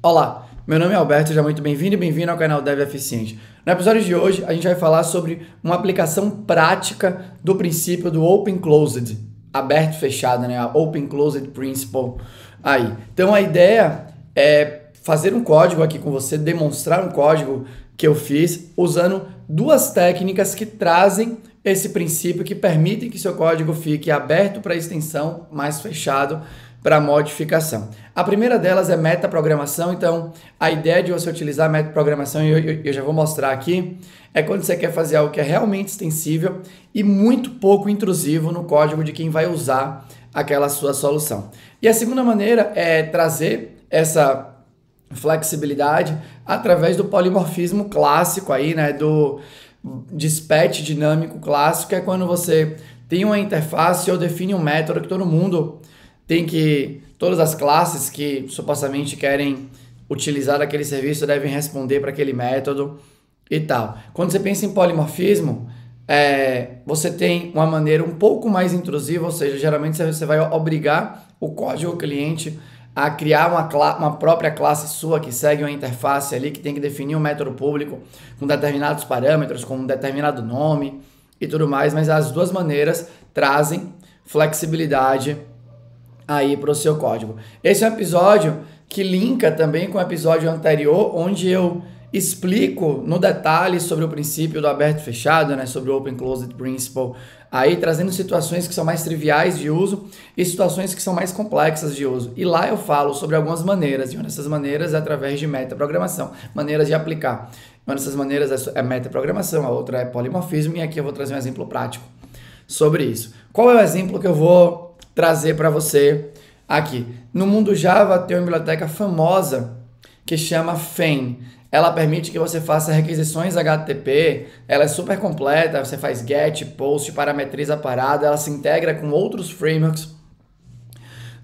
Olá, meu nome é Alberto, seja muito bem-vindo e bem-vindo ao canal Dev Eficiente. No episódio de hoje, a gente vai falar sobre uma aplicação prática do princípio do Open Closed, aberto fechado, né? A Open Closed Principle. Aí, então a ideia é fazer um código aqui com você, demonstrar um código que eu fiz usando duas técnicas que trazem esse princípio que permitem que seu código fique aberto para extensão, mas fechado para modificação. A primeira delas é metaprogramação, então a ideia de você utilizar metaprogramação, eu, eu, eu já vou mostrar aqui, é quando você quer fazer algo que é realmente extensível e muito pouco intrusivo no código de quem vai usar aquela sua solução. E a segunda maneira é trazer essa flexibilidade através do polimorfismo clássico aí, né, do dispatch dinâmico clássico, que é quando você tem uma interface ou define um método que todo mundo tem que todas as classes que supostamente querem utilizar aquele serviço devem responder para aquele método e tal. Quando você pensa em polimorfismo, é, você tem uma maneira um pouco mais intrusiva, ou seja, geralmente você vai obrigar o código cliente a criar uma, uma própria classe sua que segue uma interface ali, que tem que definir um método público com determinados parâmetros, com um determinado nome e tudo mais, mas as duas maneiras trazem flexibilidade aí para o seu código. Esse é um episódio que linka também com o episódio anterior, onde eu explico no detalhe sobre o princípio do aberto e fechado, né, sobre o Open Closed Principle, aí trazendo situações que são mais triviais de uso e situações que são mais complexas de uso. E lá eu falo sobre algumas maneiras, e uma dessas maneiras é através de metaprogramação, maneiras de aplicar. Uma dessas maneiras é, é metaprogramação, a outra é polimorfismo, e aqui eu vou trazer um exemplo prático sobre isso. Qual é o exemplo que eu vou trazer para você aqui. No mundo Java tem uma biblioteca famosa que chama FEM. Ela permite que você faça requisições HTTP, ela é super completa, você faz get, post, parametriza a parada, ela se integra com outros frameworks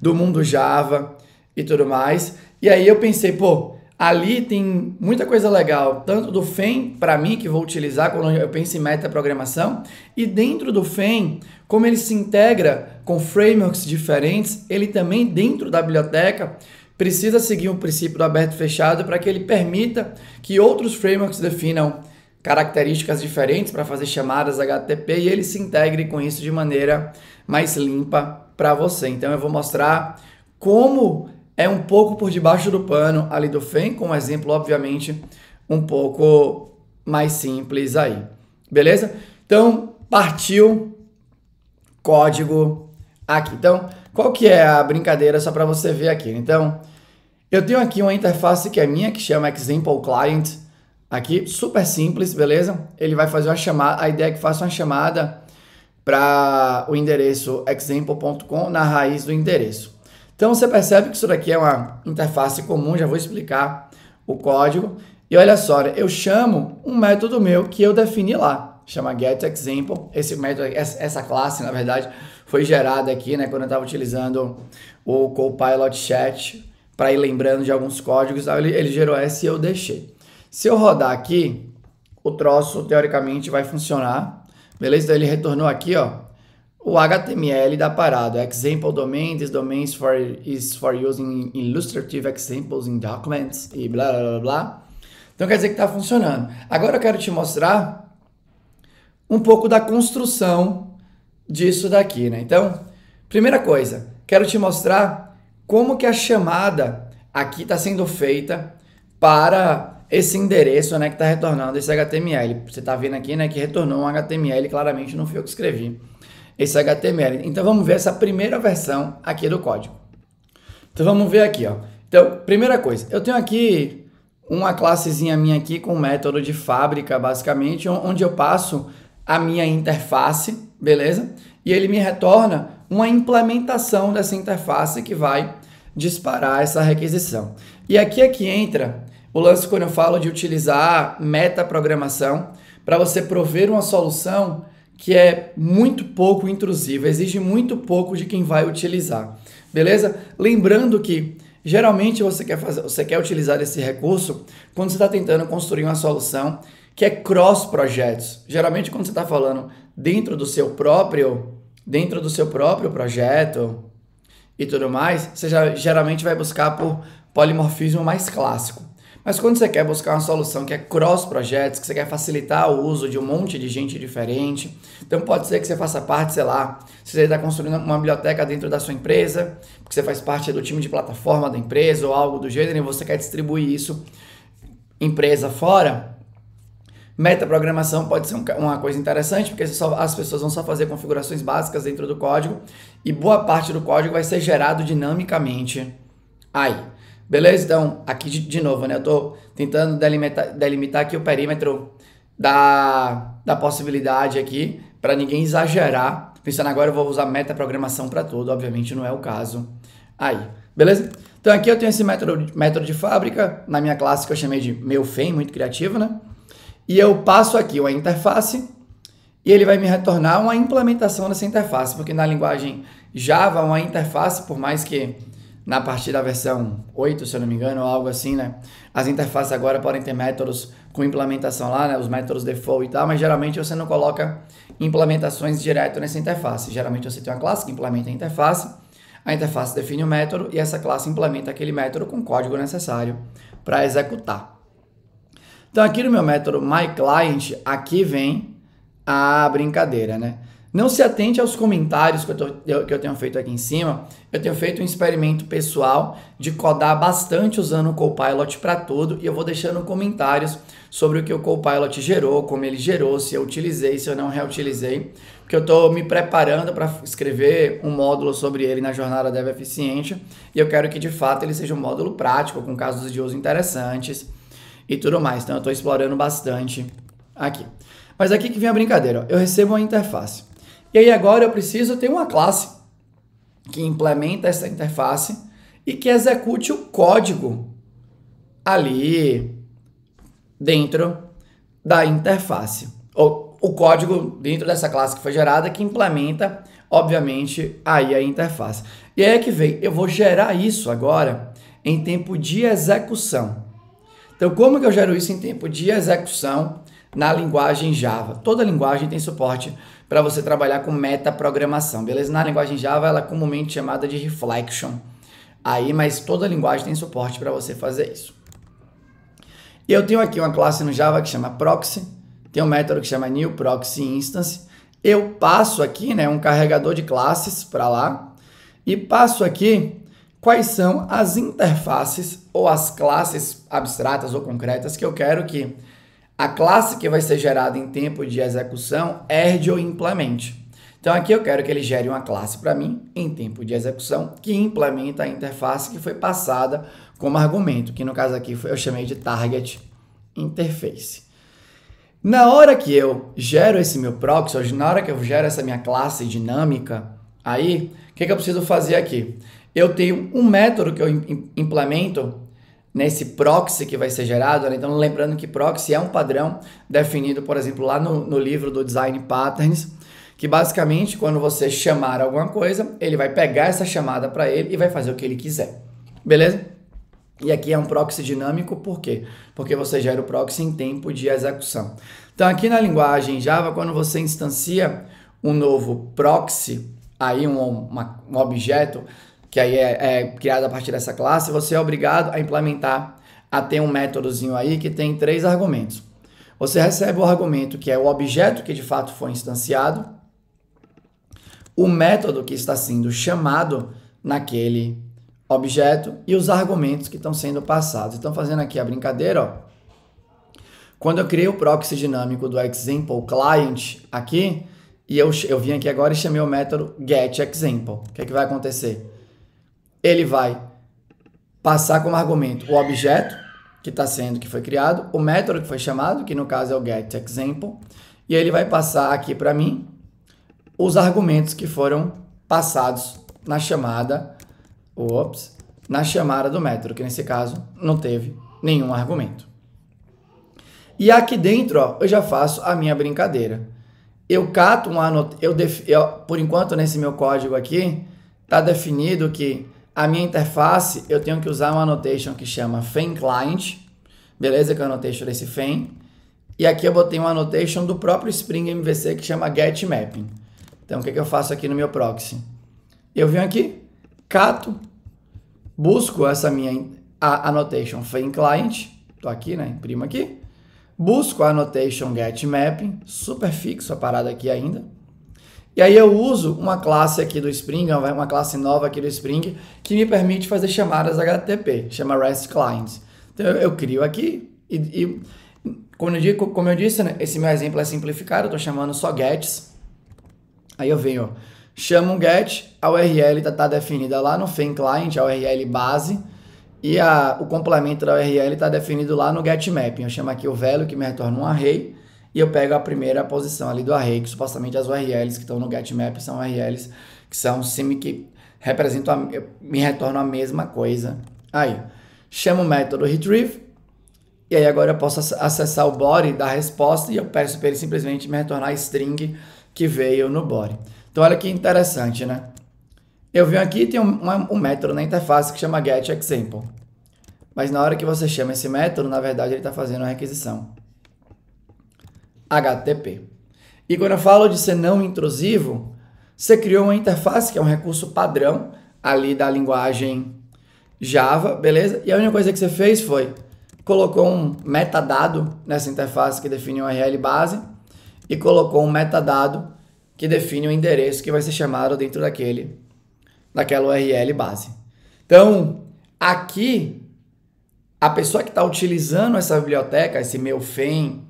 do mundo Java e tudo mais. E aí eu pensei, pô, ali tem muita coisa legal, tanto do FEM para mim que vou utilizar quando eu penso em meta programação, e dentro do FEM, como ele se integra com frameworks diferentes, ele também dentro da biblioteca precisa seguir o um princípio do aberto e fechado para que ele permita que outros frameworks definam características diferentes para fazer chamadas HTTP e ele se integre com isso de maneira mais limpa para você. Então eu vou mostrar como é um pouco por debaixo do pano ali do FEM, com um exemplo obviamente um pouco mais simples aí. Beleza? Então partiu código aqui. Então, qual que é a brincadeira só para você ver aqui? Então, eu tenho aqui uma interface que é minha, que chama Example Client, aqui, super simples, beleza? Ele vai fazer uma chamada, a ideia é que faça uma chamada para o endereço example.com na raiz do endereço. Então, você percebe que isso daqui é uma interface comum, já vou explicar o código. E olha só, eu chamo um método meu que eu defini lá chama GetExample. Esse método, essa classe, na verdade, foi gerada aqui, né, quando eu estava utilizando o Copilot Chat para ir lembrando de alguns códigos, ele, ele gerou essa e eu deixei. Se eu rodar aqui, o troço teoricamente vai funcionar, beleza? Então ele retornou aqui, ó, o HTML da parada. Example domain, this domain is for, is for using illustrative examples in documents e blá blá. blá. Então quer dizer que está funcionando. Agora eu quero te mostrar um pouco da construção disso daqui, né? Então, primeira coisa, quero te mostrar como que a chamada aqui está sendo feita para esse endereço, né, que está retornando esse HTML. Você está vendo aqui, né, que retornou um HTML, claramente não fui eu que escrevi esse HTML. Então, vamos ver essa primeira versão aqui do código. Então, vamos ver aqui, ó. Então, primeira coisa, eu tenho aqui uma classezinha minha aqui com método de fábrica, basicamente, onde eu passo a minha interface, beleza? E ele me retorna uma implementação dessa interface que vai disparar essa requisição. E aqui é que entra o lance quando eu falo de utilizar metaprogramação para você prover uma solução que é muito pouco intrusiva, exige muito pouco de quem vai utilizar. Beleza? Lembrando que Geralmente você quer, fazer, você quer utilizar esse recurso quando você está tentando construir uma solução que é cross-projetos. Geralmente quando você está falando dentro do seu próprio, dentro do seu próprio projeto e tudo mais, você já, geralmente vai buscar por polimorfismo mais clássico. Mas quando você quer buscar uma solução que é cross projetos, que você quer facilitar o uso de um monte de gente diferente, então pode ser que você faça parte, sei lá, se você está construindo uma biblioteca dentro da sua empresa, porque você faz parte do time de plataforma da empresa ou algo do gênero, e você quer distribuir isso empresa fora, Metaprogramação pode ser uma coisa interessante, porque só, as pessoas vão só fazer configurações básicas dentro do código e boa parte do código vai ser gerado dinamicamente aí. Beleza? Então, aqui de, de novo, né? Eu estou tentando delimitar, delimitar aqui o perímetro da, da possibilidade aqui, para ninguém exagerar. Pensando agora, eu vou usar metaprogramação para tudo, obviamente não é o caso. Aí, beleza? Então aqui eu tenho esse método, método de fábrica, na minha classe que eu chamei de meu FEM, muito criativo, né? E eu passo aqui uma interface e ele vai me retornar uma implementação dessa interface, porque na linguagem Java, uma interface, por mais que na partir da versão 8, se eu não me engano, ou algo assim, né? As interfaces agora podem ter métodos com implementação lá, né? Os métodos default e tal, mas geralmente você não coloca implementações direto nessa interface. Geralmente você tem uma classe que implementa a interface, a interface define o método e essa classe implementa aquele método com o código necessário para executar. Então aqui no meu método myClient, aqui vem a brincadeira, né? Não se atente aos comentários que eu, tô, que eu tenho feito aqui em cima. Eu tenho feito um experimento pessoal de codar bastante usando o Copilot para tudo e eu vou deixando comentários sobre o que o Copilot gerou, como ele gerou, se eu utilizei, se eu não reutilizei, porque eu estou me preparando para escrever um módulo sobre ele na jornada Dev Eficiente e eu quero que de fato ele seja um módulo prático, com casos de uso interessantes e tudo mais. Então eu estou explorando bastante aqui. Mas aqui que vem a brincadeira, eu recebo uma interface. E aí agora eu preciso ter uma classe que implementa essa interface e que execute o código ali dentro da interface. Ou o código dentro dessa classe que foi gerada que implementa, obviamente, aí a interface. E aí é que vem, eu vou gerar isso agora em tempo de execução. Então, como que eu gero isso em tempo de execução na linguagem Java? Toda linguagem tem suporte para você trabalhar com metaprogramação, beleza? Na linguagem Java, ela é comumente chamada de reflection. Aí, mas toda linguagem tem suporte para você fazer isso. E eu tenho aqui uma classe no Java que chama proxy, tem um método que chama new proxy instance. Eu passo aqui, né, um carregador de classes para lá e passo aqui quais são as interfaces ou as classes abstratas ou concretas que eu quero que a classe que vai ser gerada em tempo de execução herde ou implemente. Então aqui eu quero que ele gere uma classe para mim em tempo de execução que implementa a interface que foi passada como argumento, que no caso aqui eu chamei de target interface. Na hora que eu gero esse meu proxy, ou na hora que eu gero essa minha classe dinâmica, aí o que, que eu preciso fazer aqui? Eu tenho um método que eu implemento nesse proxy que vai ser gerado. Né? Então, lembrando que proxy é um padrão definido, por exemplo, lá no, no livro do Design Patterns, que basicamente, quando você chamar alguma coisa, ele vai pegar essa chamada para ele e vai fazer o que ele quiser. Beleza? E aqui é um proxy dinâmico, por quê? Porque você gera o proxy em tempo de execução. Então, aqui na linguagem Java, quando você instancia um novo proxy, aí um, uma, um objeto, que aí é, é a partir dessa classe, você é obrigado a implementar, a ter um métodozinho aí que tem três argumentos. Você recebe o argumento que é o objeto que de fato foi instanciado, o método que está sendo chamado naquele objeto e os argumentos que estão sendo passados. Então, fazendo aqui a brincadeira, ó. Quando eu criei o proxy dinâmico do example client aqui, e eu, eu vim aqui agora e chamei o método getExample. O que, é que vai acontecer? ele vai passar como argumento o objeto que está sendo, que foi criado, o método que foi chamado, que no caso é o getExample, e ele vai passar aqui para mim os argumentos que foram passados na chamada, ops, na chamada do método, que nesse caso não teve nenhum argumento. E aqui dentro, ó, eu já faço a minha brincadeira. Eu cato um anot... eu, def... eu por enquanto nesse meu código aqui tá definido que a minha interface, eu tenho que usar uma annotation que chama fan client, beleza? Que é o annotation desse fan. E aqui eu botei uma annotation do próprio Spring MVC que chama get mapping. Então, o que, que eu faço aqui no meu proxy? Eu venho aqui, cato, busco essa minha a annotation fan client, tô aqui, né? Imprimo aqui. Busco a annotation get mapping, super fixo a parada aqui ainda. E aí eu uso uma classe aqui do Spring, uma classe nova aqui do Spring, que me permite fazer chamadas HTTP, chama REST Clients. Então eu, crio aqui e, e como, eu digo, como eu disse, né, esse meu exemplo é simplificado, eu estou chamando só gets. Aí eu venho, chamo um get, a URL está tá definida lá no Fan Client, a URL base, e a, o complemento da URL está definido lá no get mapping. Eu chamo aqui o velho que me retorna um array e eu pego a primeira posição ali do array, que supostamente as URLs que estão no getMap são URLs que são sim que representam, a, me retornam a mesma coisa. Aí, chamo o método retrieve, e aí agora eu posso acessar o body da resposta e eu peço para ele simplesmente me retornar a string que veio no body. Então olha que interessante, né? Eu venho aqui e tem um, um, método na interface que chama getExample. Mas na hora que você chama esse método, na verdade ele está fazendo uma requisição. HTTP. E quando eu falo de ser não intrusivo, você criou uma interface que é um recurso padrão ali da linguagem Java, beleza? E a única coisa que você fez foi colocou um metadado nessa interface que define o URL base e colocou um metadado que define o endereço que vai ser chamado dentro daquele daquela URL base. Então, aqui a pessoa que está utilizando essa biblioteca, esse meu FEM,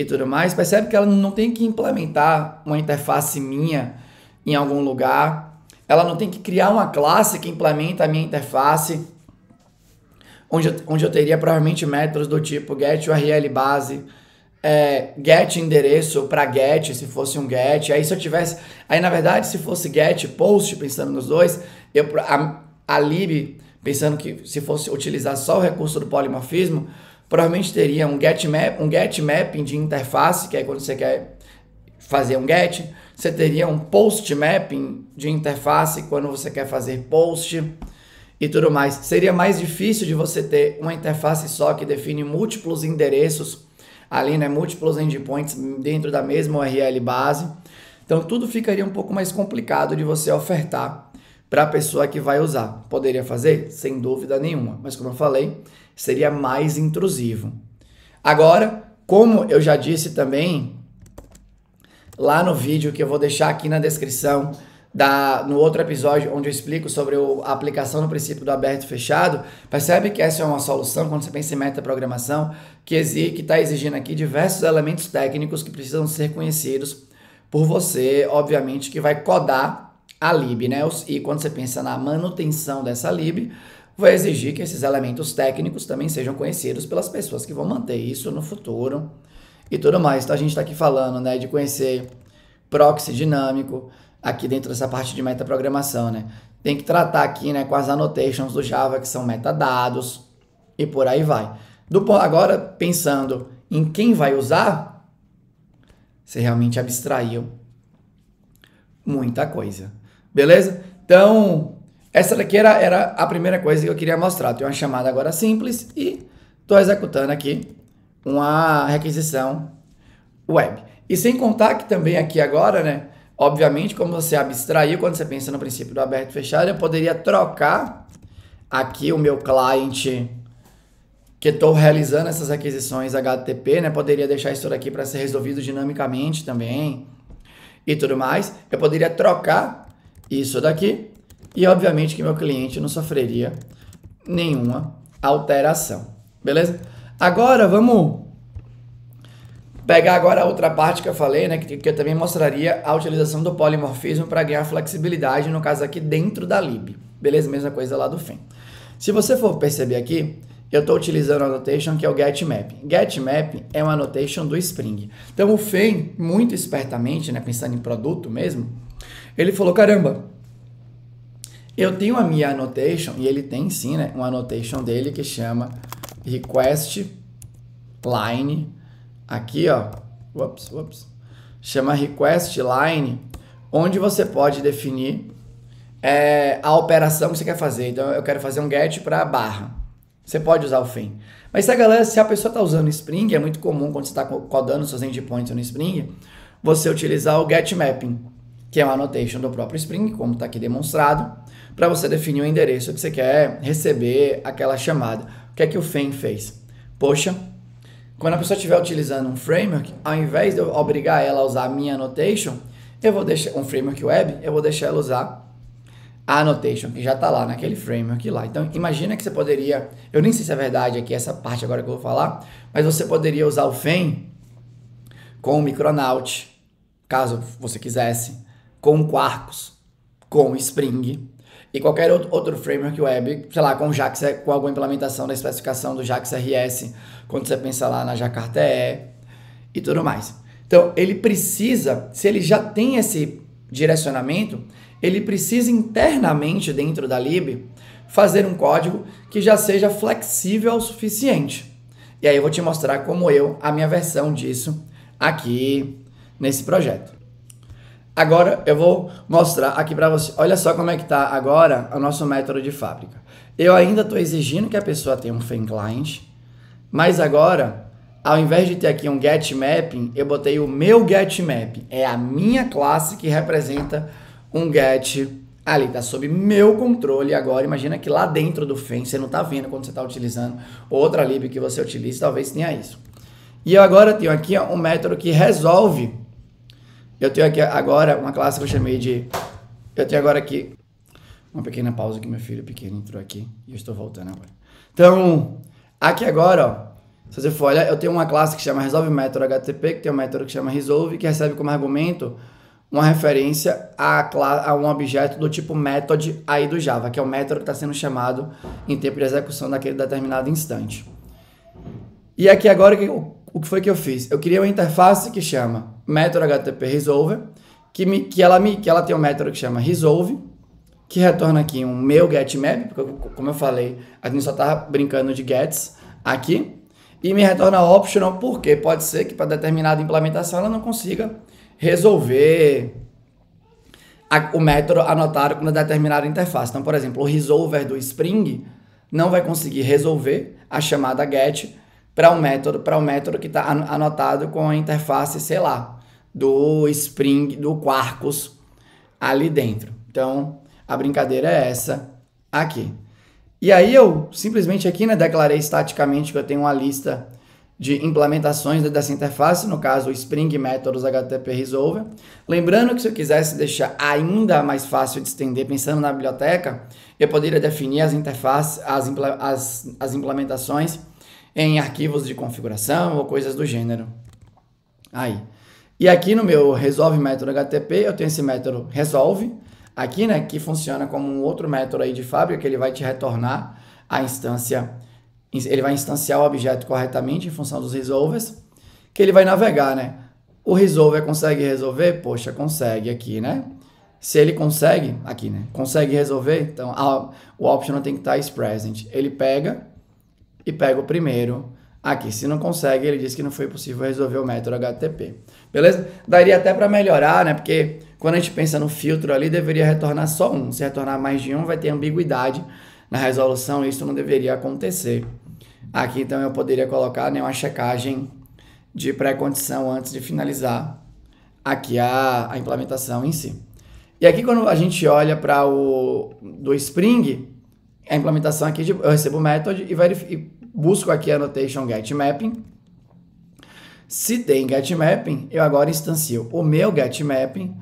e tudo mais, percebe que ela não tem que implementar uma interface minha em algum lugar, ela não tem que criar uma classe que implementa a minha interface, onde eu, onde eu teria provavelmente métodos do tipo get URL base, é, get endereço para get, se fosse um get. Aí se eu tivesse. Aí na verdade, se fosse get post, pensando nos dois, eu, a, a lib, pensando que se fosse utilizar só o recurso do polimorfismo, provavelmente teria um get, map, um get mapping de interface, que é quando você quer fazer um get. Você teria um post mapping de interface, quando você quer fazer post e tudo mais. Seria mais difícil de você ter uma interface só que define múltiplos endereços ali, né? Múltiplos endpoints dentro da mesma URL base. Então tudo ficaria um pouco mais complicado de você ofertar para a pessoa que vai usar. Poderia fazer? Sem dúvida nenhuma. Mas como eu falei, seria mais intrusivo. Agora, como eu já disse também lá no vídeo que eu vou deixar aqui na descrição da, no outro episódio onde eu explico sobre o, a aplicação do princípio do aberto e fechado, percebe que essa é uma solução quando você pensa em metaprogramação que está exigindo aqui diversos elementos técnicos que precisam ser conhecidos por você, obviamente, que vai codar a lib, né? E quando você pensa na manutenção dessa lib, vai exigir que esses elementos técnicos também sejam conhecidos pelas pessoas que vão manter isso no futuro e tudo mais. Então a gente está aqui falando né, de conhecer proxy dinâmico aqui dentro dessa parte de metaprogramação. Né? Tem que tratar aqui né, com as annotations do Java, que são metadados e por aí vai. Do, agora, pensando em quem vai usar, você realmente abstraiu muita coisa. Beleza? Então, essa daqui era, era a primeira coisa que eu queria mostrar. Tem uma chamada agora simples e estou executando aqui uma requisição web. E sem contar que também aqui agora, né? Obviamente, como você abstraiu quando você pensa no princípio do aberto e fechado, eu poderia trocar aqui o meu cliente que estou realizando essas requisições HTTP, né? Poderia deixar isso daqui para ser resolvido dinamicamente também e tudo mais. Eu poderia trocar isso daqui e obviamente que meu cliente não sofreria nenhuma alteração. Beleza? Agora vamos pegar agora a outra parte que eu falei, né, que, que eu também mostraria a utilização do polimorfismo para ganhar flexibilidade, no caso aqui dentro da lib. Beleza? Mesma coisa lá do fim. Se você for perceber aqui, eu estou utilizando a annotation que é o getMap. getMap é uma annotation do Spring. Então o Fen, muito espertamente, né, pensando em produto mesmo, ele falou, caramba, eu tenho a minha annotation, e ele tem sim, né? Uma annotation dele que chama request line. Aqui, ó. Ups, ups. Chama request line, onde você pode definir é, a operação que você quer fazer. Então, eu quero fazer um get para barra. Você pode usar o fim. Mas se a galera, se a pessoa está usando Spring, é muito comum quando você está codando seus endpoints no Spring, você utilizar o get mapping que é o annotation do próprio Spring, como está aqui demonstrado, para você definir o endereço que você quer receber aquela chamada. O que é que o FEM fez? Poxa, quando a pessoa estiver utilizando um framework, ao invés de eu obrigar ela a usar a minha annotation, eu vou deixar um framework web, eu vou deixar ela usar a annotation que já está lá naquele framework lá. Então imagina que você poderia, eu nem sei se é verdade aqui essa parte agora que eu vou falar, mas você poderia usar o FEM com o Micronaut, caso você quisesse com Quarkus, com Spring e qualquer outro framework web, sei lá, com JAX, com alguma implementação da especificação do JAX RS, quando você pensa lá na Jakarta E e tudo mais. Então, ele precisa, se ele já tem esse direcionamento, ele precisa internamente dentro da lib fazer um código que já seja flexível o suficiente. E aí eu vou te mostrar como eu, a minha versão disso aqui nesse projeto. Agora eu vou mostrar aqui para você. Olha só como é que tá agora o nosso método de fábrica. Eu ainda estou exigindo que a pessoa tenha um fan client, mas agora, ao invés de ter aqui um get mapping, eu botei o meu get mapping. É a minha classe que representa um get ali, está sob meu controle agora. Imagina que lá dentro do fan, você não está vendo quando você está utilizando outra lib que você utiliza, talvez tenha isso. E eu agora tenho aqui um método que resolve eu tenho aqui agora uma classe que eu chamei de. Eu tenho agora aqui. Uma pequena pausa que meu filho pequeno entrou aqui e eu estou voltando agora. Então, aqui agora, ó, se você for olhar, eu tenho uma classe que chama Resolve Método HTTP, que tem um método que chama Resolve, que recebe como argumento uma referência a, a um objeto do tipo method aí do Java, que é o método que está sendo chamado em tempo de execução naquele determinado instante. E aqui agora, o que foi que eu fiz? Eu criei uma interface que chama método HTTP resolver, que, me, que, ela me, que ela tem um método que chama resolve, que retorna aqui um meu getMap, porque como eu falei, a gente só está brincando de gets aqui, e me retorna optional, porque pode ser que para determinada implementação ela não consiga resolver a, o método anotado com uma determinada interface. Então, por exemplo, o resolver do Spring não vai conseguir resolver a chamada get para um método, para um método que está anotado com a interface, sei lá, do spring, do quarkus ali dentro. Então, a brincadeira é essa aqui. E aí eu simplesmente aqui né, declarei estaticamente que eu tenho uma lista de implementações dessa interface, no caso o Spring Methods HTTP Resolver. Lembrando que se eu quisesse deixar ainda mais fácil de estender, pensando na biblioteca, eu poderia definir as interfaces, as, as, as implementações em arquivos de configuração ou coisas do gênero. Aí. E aqui no meu Resolve Método HTTP, eu tenho esse método Resolve, aqui, né, que funciona como um outro método aí de fábrica, que ele vai te retornar a instância, ele vai instanciar o objeto corretamente em função dos resolvers, que ele vai navegar, né? O resolver consegue resolver? Poxa, consegue aqui, né? Se ele consegue, aqui, né? Consegue resolver, então a, o optional tem que estar is present. Ele pega e pega o primeiro Aqui, se não consegue, ele disse que não foi possível resolver o método HTTP. Beleza? Daria até para melhorar, né? Porque quando a gente pensa no filtro ali, deveria retornar só um. Se retornar mais de um, vai ter ambiguidade na resolução. Isso não deveria acontecer. Aqui, então, eu poderia colocar né, uma checagem de pré-condição antes de finalizar aqui a, a implementação em si. E aqui, quando a gente olha para o do Spring, a implementação aqui, de, eu recebo o método e verifico busco aqui annotation GetMapping. Se tem GetMapping, eu agora instancio o meu GetMapping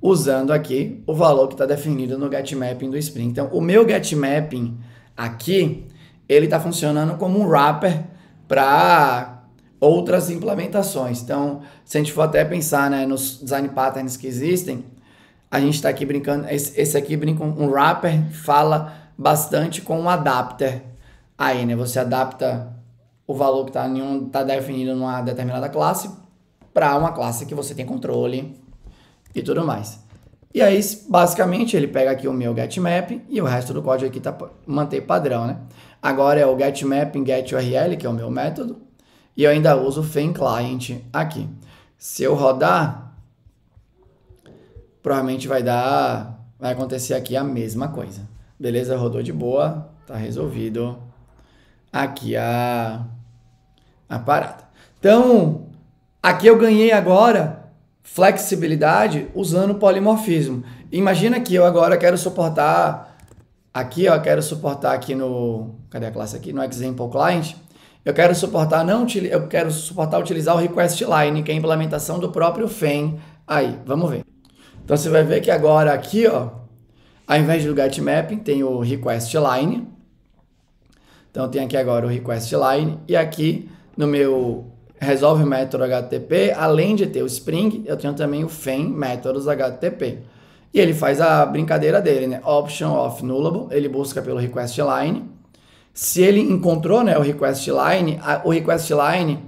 usando aqui o valor que está definido no GetMapping do Spring. Então, o meu GetMapping aqui, ele está funcionando como um wrapper para outras implementações. Então, se a gente for até pensar né, nos design patterns que existem, a gente está aqui brincando, esse, esse aqui brinca um wrapper, fala bastante com um adapter aí, né? Você adapta o valor que está um, tá definido numa determinada classe para uma classe que você tem controle e tudo mais. E aí, basicamente, ele pega aqui o meu getMap e o resto do código aqui tá manter padrão, né? Agora é o getMap em getURL, que é o meu método, e eu ainda uso o FanClient aqui. Se eu rodar, provavelmente vai dar, vai acontecer aqui a mesma coisa. Beleza? Rodou de boa, tá resolvido aqui a, a parada. Então, aqui eu ganhei agora flexibilidade usando polimorfismo. Imagina que eu agora quero suportar aqui, ó, quero suportar aqui no, cadê a classe aqui? No example client, eu quero suportar não eu quero suportar utilizar o request line, que é a implementação do próprio FEM. Aí, vamos ver. Então você vai ver que agora aqui, ó, ao invés do get mapping, tem o request line. Então tem aqui agora o request line e aqui no meu resolve método HTTP, além de ter o Spring, eu tenho também o FEM métodos HTTP. E ele faz a brincadeira dele, né? Option of nullable, ele busca pelo request line. Se ele encontrou, né, o request line, a, o request line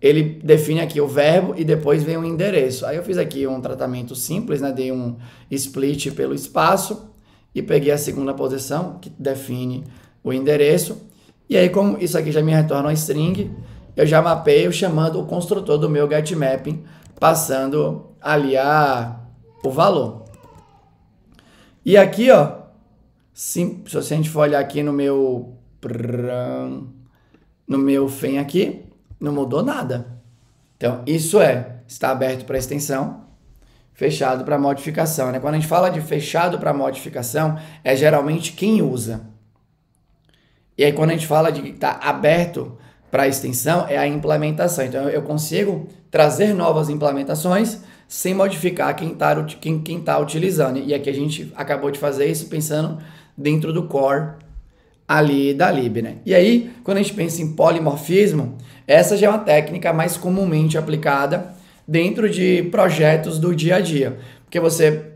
ele define aqui o verbo e depois vem o endereço. Aí eu fiz aqui um tratamento simples, né? Dei um split pelo espaço e peguei a segunda posição que define o endereço e aí, como isso aqui já me retorna um string, eu já mapeio chamando o construtor do meu getMapping, passando ali a, o valor. E aqui, ó, sim, se a gente for olhar aqui no meu no meu FEM aqui, não mudou nada. Então, isso é, está aberto para extensão, fechado para modificação. Né? Quando a gente fala de fechado para modificação, é geralmente quem usa. E aí, quando a gente fala de estar tá aberto para a extensão, é a implementação. Então, eu consigo trazer novas implementações sem modificar quem está quem, quem tá utilizando. E aqui a gente acabou de fazer isso pensando dentro do core ali da lib, né? E aí, quando a gente pensa em polimorfismo, essa já é uma técnica mais comumente aplicada dentro de projetos do dia a dia, porque você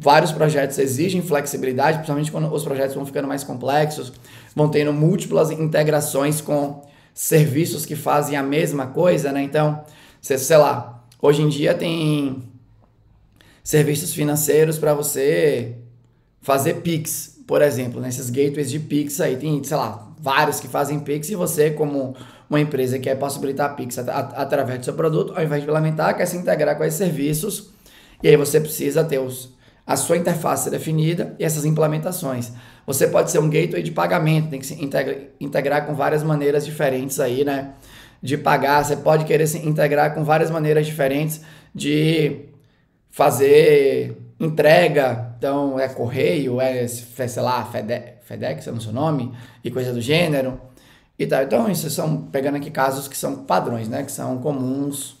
vários projetos exigem flexibilidade, principalmente quando os projetos vão ficando mais complexos, vão tendo múltiplas integrações com serviços que fazem a mesma coisa, né? Então, sei lá, hoje em dia tem serviços financeiros para você fazer Pix, por exemplo, nesses né? gateways de Pix aí, tem, sei lá, vários que fazem Pix e você, como uma empresa que quer possibilitar Pix at at através do seu produto, ao invés de lamentar, quer se integrar com esses serviços e aí você precisa ter os a sua interface definida e essas implementações. Você pode ser um gateway de pagamento, tem que se integra, integrar com várias maneiras diferentes aí, né? De pagar, você pode querer se integrar com várias maneiras diferentes de fazer entrega, então é correio, é, é sei lá, Fede, FedEx, é no seu nome, e coisa do gênero e tal. Então, isso são, pegando aqui casos que são padrões, né? Que são comuns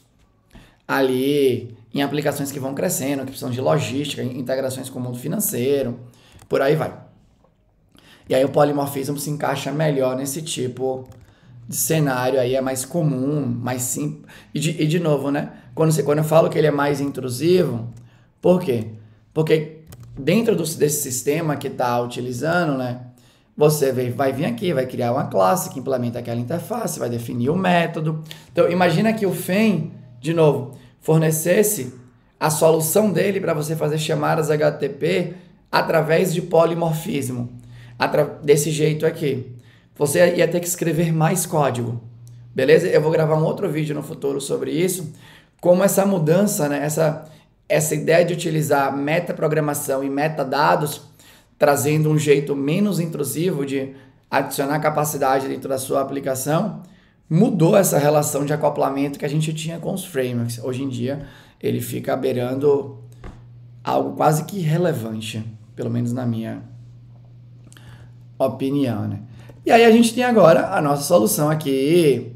ali em aplicações que vão crescendo, que precisam de logística, integrações com o mundo financeiro, por aí vai. E aí o polimorfismo se encaixa melhor nesse tipo de cenário, aí é mais comum, mais simples. E de, e de novo, né? Quando, você, quando eu falo que ele é mais intrusivo, por quê? Porque dentro do, desse sistema que está utilizando, né? Você vai vir aqui, vai criar uma classe que implementa aquela interface, vai definir o método. Então, imagina que o FEM, de novo, fornecesse a solução dele para você fazer chamadas HTTP através de polimorfismo. Atra desse jeito aqui. Você ia ter que escrever mais código. Beleza? Eu vou gravar um outro vídeo no futuro sobre isso, como essa mudança, né? essa, essa ideia de utilizar metaprogramação e metadados, trazendo um jeito menos intrusivo de adicionar capacidade dentro da sua aplicação, mudou essa relação de acoplamento que a gente tinha com os frameworks. Hoje em dia, ele fica beirando algo quase que irrelevante, pelo menos na minha opinião, né? E aí a gente tem agora a nossa solução aqui,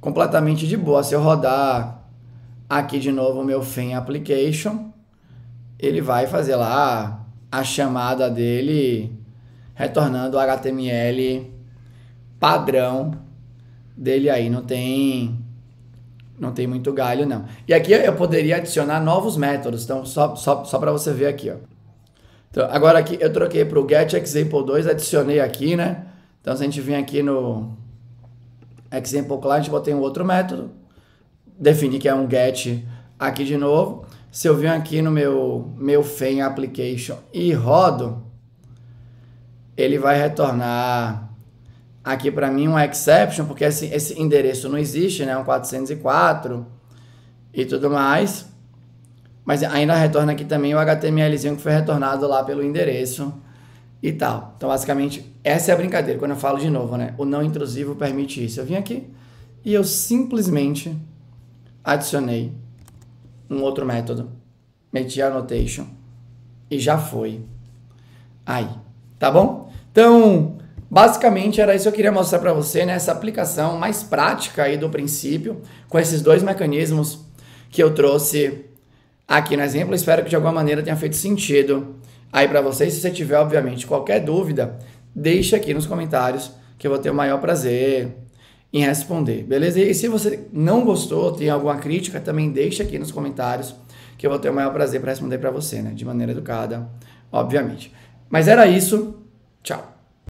completamente de boa. Se eu rodar aqui de novo o meu FEM application, ele vai fazer lá a chamada dele retornando o HTML padrão dele aí. Não tem não tem muito galho não. E aqui eu poderia adicionar novos métodos, então só, só, só para você ver aqui, ó. Então, agora aqui eu troquei para o get example 2, adicionei aqui, né? Então se a gente vem aqui no example class, a gente botei um outro método, defini que é um get aqui de novo. Se eu vir aqui no meu meu fan application e rodo, ele vai retornar aqui para mim uma exception, porque esse, esse endereço não existe, né? Um 404 e tudo mais. Mas ainda retorna aqui também o HTMLzinho que foi retornado lá pelo endereço e tal. Então, basicamente, essa é a brincadeira. Quando eu falo de novo, né? O não intrusivo permite isso. Eu vim aqui e eu simplesmente adicionei um outro método, meti annotation e já foi. Aí, tá bom? Então, Basicamente era isso que eu queria mostrar para você, né? Essa aplicação mais prática aí do princípio, com esses dois mecanismos que eu trouxe aqui no exemplo. Espero que de alguma maneira tenha feito sentido aí para vocês. Se você tiver, obviamente, qualquer dúvida, deixa aqui nos comentários que eu vou ter o maior prazer em responder, beleza? E se você não gostou, tem alguma crítica, também deixa aqui nos comentários que eu vou ter o maior prazer para responder para você, né? De maneira educada, obviamente. Mas era isso. Tchau.